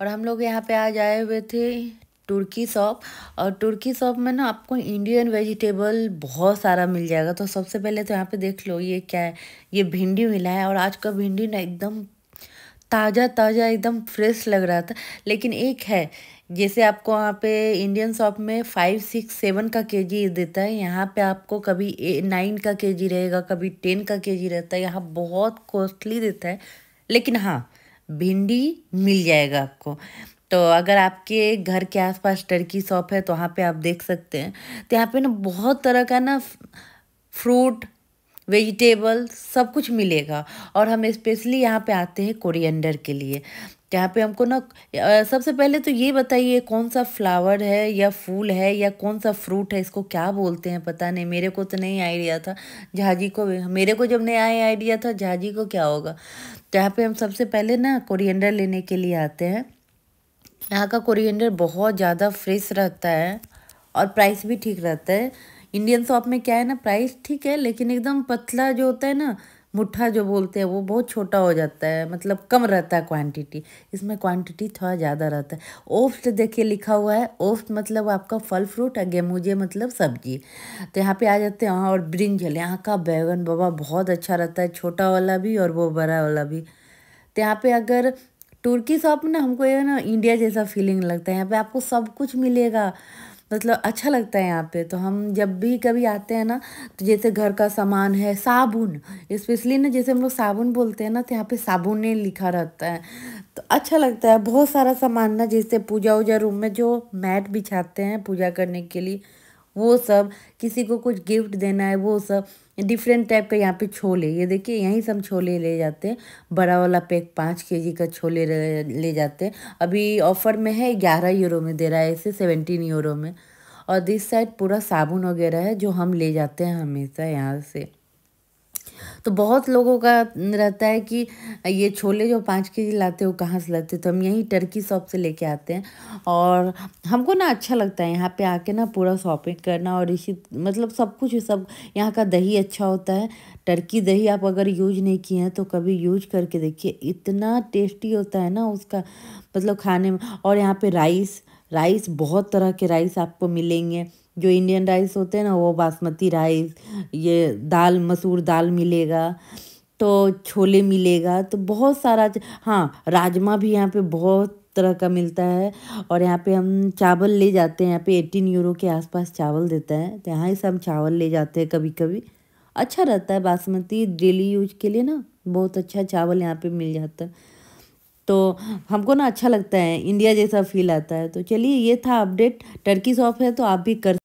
और हम लोग यहाँ पे आज आए हुए थे तुर्की शॉप और तुर्की शॉप में ना आपको इंडियन वेजिटेबल बहुत सारा मिल जाएगा तो सबसे पहले तो यहाँ पे देख लो ये क्या है ये भिंडी मिला है और आज का भिंडी ना एकदम ताज़ा ताज़ा एकदम फ्रेश लग रहा था लेकिन एक है जैसे आपको वहाँ पे इंडियन शॉप में फाइव सिक्स सेवन का केजी देता है यहाँ पे आपको कभी नाइन का केजी रहेगा कभी टेन का केजी रहता है यहाँ बहुत कॉस्टली देता है लेकिन हाँ भिंडी मिल जाएगा आपको तो अगर आपके घर के आसपास टर्की शॉप है तो वहाँ पे आप देख सकते हैं तो यहाँ पे ना बहुत तरह का ना फ्रूट वेजिटेबल सब कुछ मिलेगा और हम स्पेशली यहाँ पे आते हैं कोरिएंडर के लिए यहाँ पे हमको ना सबसे पहले तो ये बताइए कौन सा फ्लावर है या फूल है या कौन सा फ्रूट है इसको क्या बोलते हैं पता नहीं मेरे को तो नहीं आइडिया था जहाजी को मेरे को जब नया आइडिया था जहाजी को क्या होगा तो यहाँ पे हम सबसे पहले ना कोरिएंडर लेने के लिए आते हैं यहाँ का कोरिएंडर बहुत ज़्यादा फ्रेश रहता है और प्राइस भी ठीक रहता है इंडियन शॉप में क्या है ना प्राइस ठीक है लेकिन एकदम पतला जो होता है ना मुट्ठा जो बोलते हैं वो बहुत छोटा हो जाता है मतलब कम रहता है क्वांटिटी इसमें क्वांटिटी थोड़ा ज़्यादा रहता है ओफ्ट देखिए लिखा हुआ है ओफ्ट मतलब आपका फल फ्रूट है गेमूजे मतलब सब्जी तो यहाँ पे आ जाते हैं वहाँ और ब्रिंजल यहाँ का बैगन बाबा बहुत अच्छा रहता है छोटा वाला भी और वो बड़ा वाला भी तो यहाँ पर अगर तुर्की शॉप ना हमको ये ना इंडिया जैसा फीलिंग लगता है यहाँ पर आपको सब कुछ मिलेगा मतलब अच्छा लगता है यहाँ पे तो हम जब भी कभी आते हैं ना तो जैसे घर का सामान है साबुन स्पेशली ना जैसे हम लोग साबुन बोलते हैं ना तो यहाँ पे साबुन ही लिखा रहता है तो अच्छा लगता है बहुत सारा सामान ना जैसे पूजा उजा रूम में जो मैट बिछाते हैं पूजा करने के लिए वो सब किसी को कुछ गिफ्ट देना है वो सब डिफरेंट टाइप का यहाँ पे छोले ये देखिए यहीं से हम छोले ले जाते हैं बड़ा वाला पैक पाँच के जी का छोले ले जाते हैं अभी ऑफ़र में है ग्यारह यूरो में दे रहा है ऐसे सेवेंटीन यूरो में और दिस साइड पूरा साबुन वगैरह है जो हम ले जाते हैं हमेशा यहाँ से तो बहुत लोगों का रहता है कि ये छोले जो पाँच के जी लाते हो कहाँ से लाते हो तो हम यहीं टर्की शॉप से लेके आते हैं और हमको ना अच्छा लगता है यहाँ पे आके ना पूरा शॉपिंग करना और इसी मतलब सब कुछ सब यहाँ का दही अच्छा होता है टर्की दही आप अगर यूज नहीं किए हैं तो कभी यूज करके देखिए इतना टेस्टी होता है ना उसका मतलब खाने में और यहाँ पर राइस राइस बहुत तरह के राइस आपको मिलेंगे जो इंडियन राइस होते हैं ना वो बासमती राइस ये दाल मसूर दाल मिलेगा तो छोले मिलेगा तो बहुत सारा हाँ राजमा भी यहाँ पे बहुत तरह का मिलता है और यहाँ पे हम चावल ले जाते हैं यहाँ पे एटीन यूरो के आसपास चावल देता है तो यहाँ से हम चावल ले जाते हैं कभी कभी अच्छा रहता है बासमती डेली यूज के लिए ना बहुत अच्छा चावल यहाँ पे मिल जाता है तो हमको ना अच्छा लगता है इंडिया जैसा फील आता है तो चलिए ये था अपडेट टर्की शॉप है तो आप भी कर